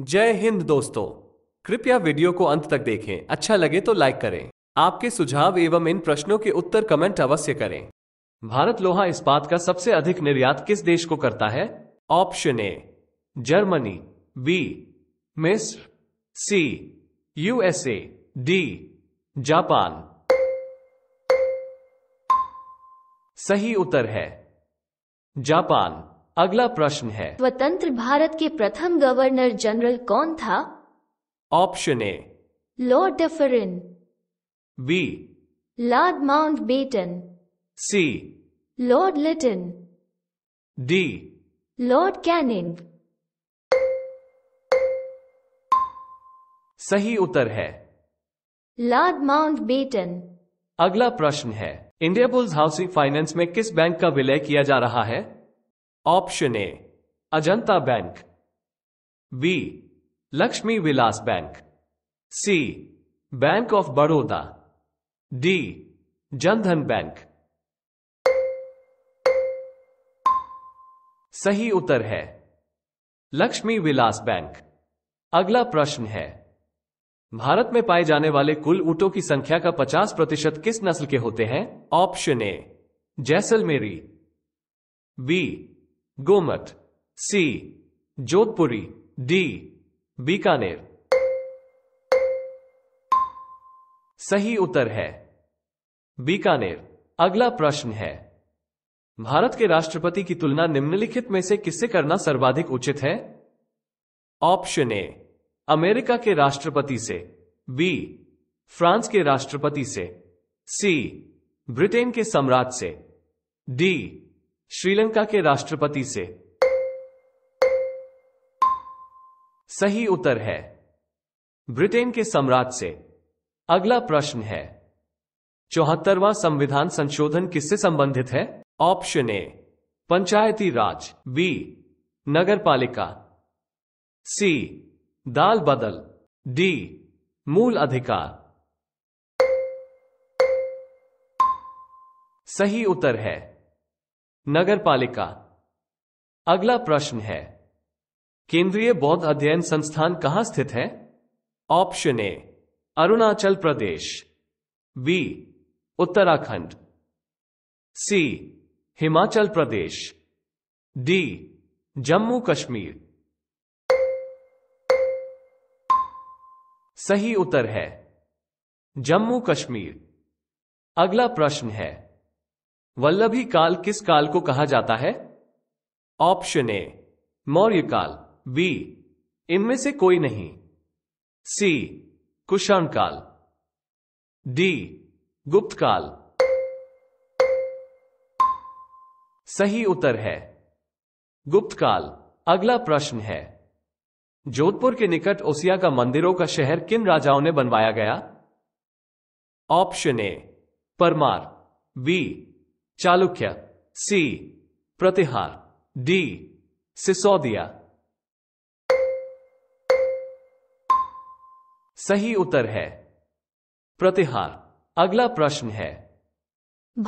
जय हिंद दोस्तों कृपया वीडियो को अंत तक देखें अच्छा लगे तो लाइक करें आपके सुझाव एवं इन प्रश्नों के उत्तर कमेंट अवश्य करें भारत लोहा इस्पात का सबसे अधिक निर्यात किस देश को करता है ऑप्शन ए जर्मनी बी मिस्र सी यूएसए डी जापान सही उत्तर है जापान अगला प्रश्न है स्वतंत्र भारत के प्रथम गवर्नर जनरल कौन था option A lord Dufferin B lord Mountbatten C lord Lytton D lord Canning सही उत्तर है लॉर्ड माउंट बेटन अगला प्रश्न है इंडिया बुल्स हाउसिंग फाइनेंस में किस बैंक का विलय किया जा रहा है option A Ajanta bank B Lakshmi Vilas bank C bank of Baroda D Jan Dhan bank सही उत्तर है लक्ष्मी विलास बैंक अगला प्रश्न है भारत में पाए जाने वाले कुल ऊंटों की संख्या का 50 प्रतिशत किस नस्ल के होते हैं option A Jaisalmeri B Gomat C Jodhpuri D Bikaner सही उत्तर है बीकानेर अगला प्रश्न है भारत के राष्ट्रपति की तुलना निम्नलिखित में से किससे करना सर्वाधिक उचित है ऑप्शन ए अमेरिका के राष्ट्रपति से बी फ्रांस के राष्ट्रपति से सी ब्रिटेन के सम्राट से डी श्रीलंका के राष्ट्रपति से सही उत्तर है ब्रिटेन के सम्राट से अगला प्रश्न है चौहत्तरवां संविधान संशोधन किससे संबंधित है ऑप्शन ए पंचायती राज बी नगर पालिका सी दाल बदल डी मूल अधिकार सही उत्तर है नगर पालिका अगला प्रश्न है केंद्रीय बौद्ध अध्ययन संस्थान कहां स्थित है option A Arunachal Pradesh B Uttarakhand C Himachal Pradesh D Jammu Kashmir सही उत्तर है जम्मू कश्मीर अगला प्रश्न है वल्लभी काल किस काल को कहा जाता है ऑप्शन ए मौर्य काल बी इनमें से कोई नहीं सी कुषाण काल डी गुप्त काल सही उत्तर है गुप्त काल अगला प्रश्न है जोधपुर के निकट ओसिया का मंदिरों का शहर किन राजाओं ने बनवाया गया option A Parmar B Chalukya C Pratihar D Sisodia सही उत्तर है प्रतिहार अगला प्रश्न है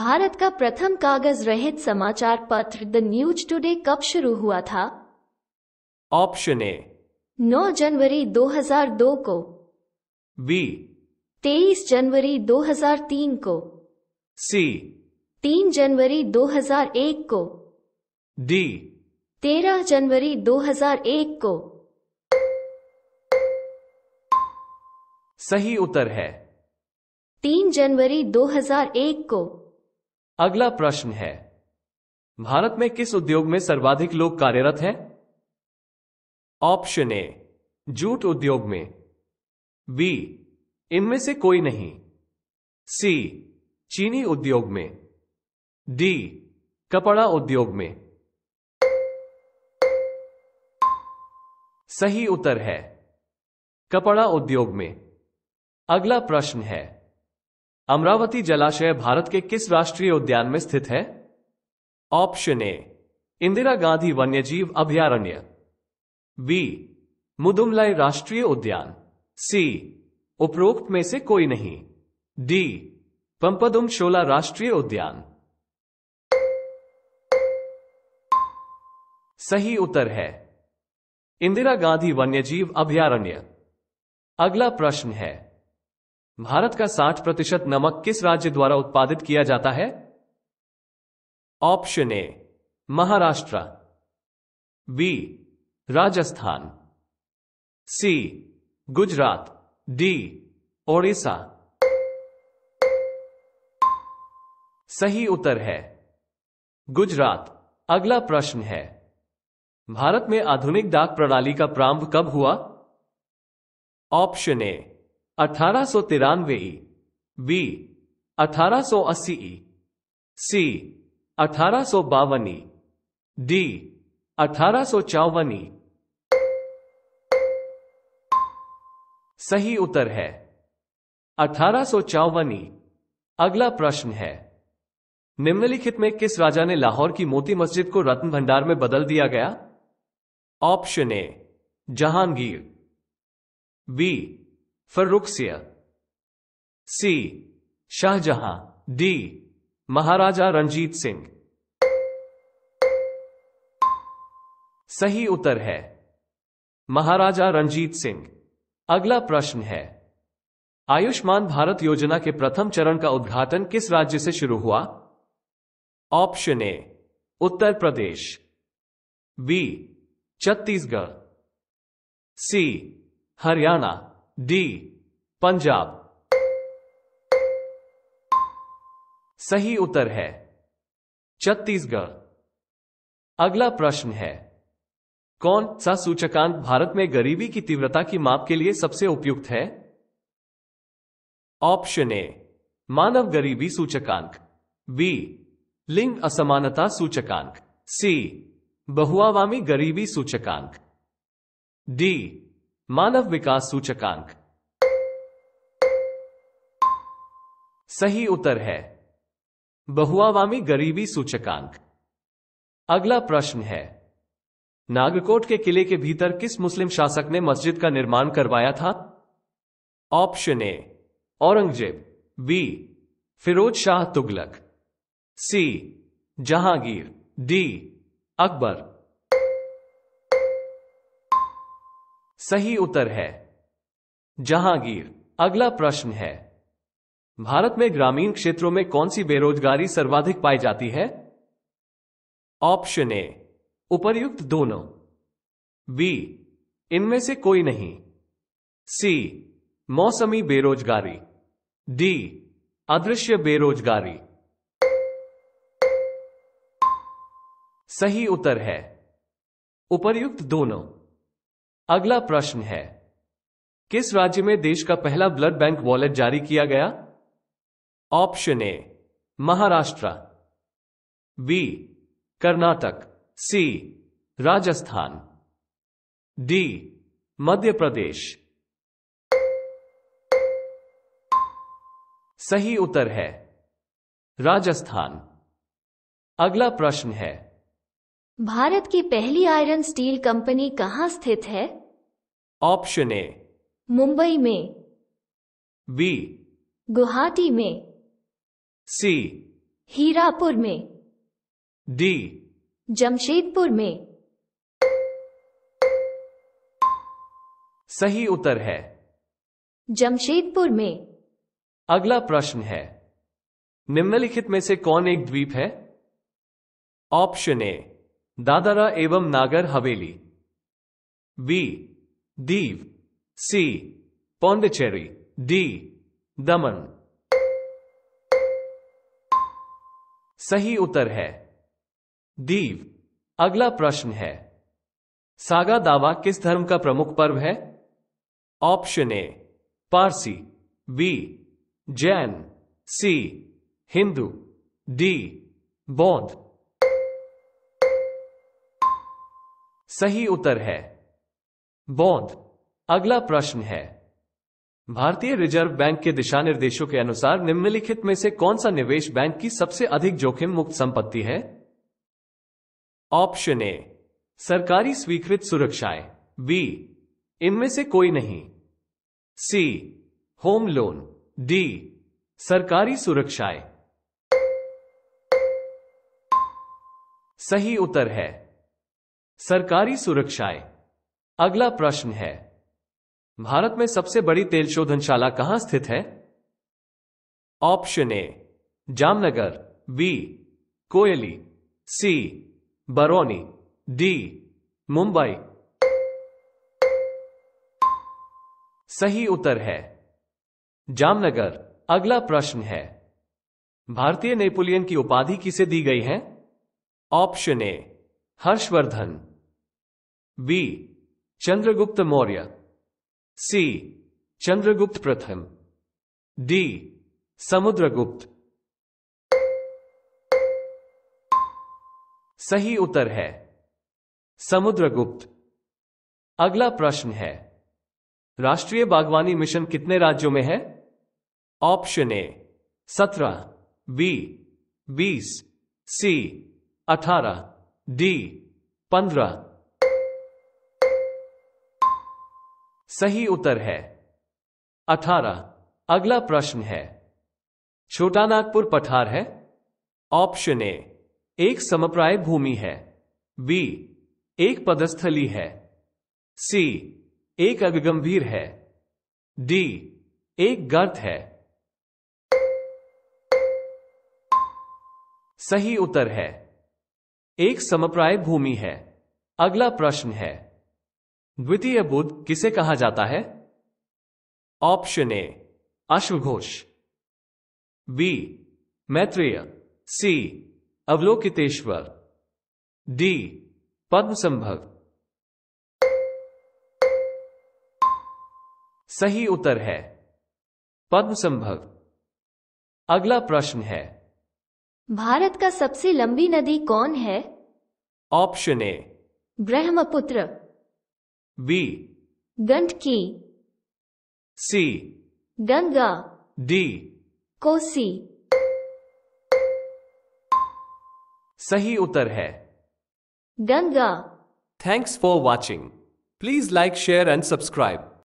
भारत का प्रथम कागज रहित समाचार पत्र द न्यूज टुडे कब शुरू हुआ था ऑप्शन ए 9 जनवरी 2002 को बी 23 जनवरी 2003 को सी तीन जनवरी 2001 को डी तेरह जनवरी 2001 को सही उत्तर है तीन जनवरी 2001 को अगला प्रश्न है भारत में किस उद्योग में सर्वाधिक लोग कार्यरत हैं ऑप्शन ए जूट उद्योग में बी इनमें से कोई नहीं सी चीनी उद्योग में डी कपड़ा उद्योग में सही उत्तर है कपड़ा उद्योग में अगला प्रश्न है अमरावती जलाशय भारत के किस राष्ट्रीय उद्यान में स्थित है ऑप्शन ए इंदिरा गांधी वन्यजीव अभयारण्य बी मुदुमलाई राष्ट्रीय उद्यान सी उपरोक्त में से कोई नहीं डी पंपदुम शोला राष्ट्रीय उद्यान सही उत्तर है इंदिरा गांधी वन्यजीव अभयारण्य अगला प्रश्न है भारत का 60 प्रतिशत नमक किस राज्य द्वारा उत्पादित किया जाता है option A Maharashtra B Rajasthan C Gujarat D Odisha सही उत्तर है गुजरात अगला प्रश्न है भारत में आधुनिक डाक प्रणाली का प्रारंभ कब हुआ ऑप्शन ए अठारह सौ तिरानवे बी अठारह सो अस्सी सी अठारह सो बावन ई डी अठारह सो चौवन ई सही उत्तर है अठारह सो चौवन ई अगला प्रश्न है निम्नलिखित में किस राजा ने लाहौर की मोती मस्जिद को रत्न भंडार में बदल दिया गया option A Jahangir B Farrukhsiyar C Shah Jahan D Maharaja Ranjit Singh सही उत्तर है महाराजा रंजीत सिंह अगला प्रश्न है आयुष्मान भारत योजना के प्रथम चरण का उद्घाटन किस राज्य से शुरू हुआ option A Uttar Pradesh B Chhattisgarh C Haryana D Punjab सही उत्तर है छत्तीसगढ़ अगला प्रश्न है कौन सा सूचकांक भारत में गरीबी की तीव्रता की माप के लिए सबसे उपयुक्त है ऑप्शन ए मानव गरीबी सूचकांक बी लिंग असमानता सूचकांक सी बहुआवामी गरीबी सूचकांक डी मानव विकास सूचकांक सही उत्तर है बहुआवामी गरीबी सूचकांक अगला प्रश्न है नागरकोट के किले के भीतर किस मुस्लिम शासक ने मस्जिद का निर्माण करवाया था option A Aurangzeb B Firoz Shah Tughlaq C Jahangir D Akbar सही उत्तर है जहांगीर अगला प्रश्न है भारत में ग्रामीण क्षेत्रों में कौन सी बेरोजगारी सर्वाधिक पाई जाती है ऑप्शन ए उपर्युक्त दोनों बी इनमें से कोई नहीं सी मौसमी बेरोजगारी डी अदृश्य बेरोजगारी सही उत्तर है उपर्युक्त दोनों अगला प्रश्न है किस राज्य में देश का पहला ब्लड बैंक वॉलेट जारी किया गया option A Maharashtra B Karnataka C Rajasthan D Madhya Pradesh सही उत्तर है राजस्थान अगला प्रश्न है भारत की पहली आयरन स्टील कंपनी कहां स्थित है ऑप्शन ए मुंबई में बी गुवाहाटी में सी हीरापुर में डी जमशेदपुर में सही उत्तर है जमशेदपुर में अगला प्रश्न है निम्नलिखित में से कौन एक द्वीप है ऑप्शन ए दादरा एवं Nagar Haveli B Diu C Pondicherry D Daman सही उत्तर है दीव अगला प्रश्न है सागा दावा किस धर्म का प्रमुख पर्व है option A Parsi B Jain C Hindu D Bauddh सही उत्तर है बौद्ध अगला प्रश्न है भारतीय रिजर्व बैंक के दिशा निर्देशों के अनुसार निम्नलिखित में से कौन सा निवेश बैंक की सबसे अधिक जोखिम मुक्त संपत्ति है ऑप्शन ए सरकारी स्वीकृत सुरक्षाएं बी इनमें से कोई नहीं सी होम लोन डी सरकारी सुरक्षाएं सही उत्तर है सरकारी सुरक्षाएं अगला प्रश्न है भारत में सबसे बड़ी तेल शोधनशाला कहां स्थित है option A Jamnagar B Koyali C Barauni D Mumbai सही उत्तर है जामनगर अगला प्रश्न है भारतीय नेपोलियन की उपाधि किसे दी गई है option A Harshavardhan B Chandragupta Maurya C Chandragupta प्रथम डी समुद्रगुप्त सही उत्तर है समुद्रगुप्त अगला प्रश्न है राष्ट्रीय बागवानी मिशन कितने राज्यों में है ऑप्शन ए सत्रह बी बीस सी अठारह डी पंद्रह सही उत्तर है अठारह अगला प्रश्न है छोटा नागपुर पठार है ऑप्शन ए एक समप्राय भूमि है बी एक पदस्थली है सी एक अगगंभीर है डी एक गर्त है सही उत्तर है एक समप्राय भूमि है अगला प्रश्न है द्वितीय बुद्ध किसे कहा जाता है ऑप्शन ए अश्वघोष B Maitreya C Avalokiteshvara D Padmasambhava सही उत्तर है पद्म संभव अगला प्रश्न है भारत का सबसे लंबी नदी कौन है option A Brahmaputra B Gandaki C Ganga D Kosi सही उत्तर है Ganga thanks for watching please like share and subscribe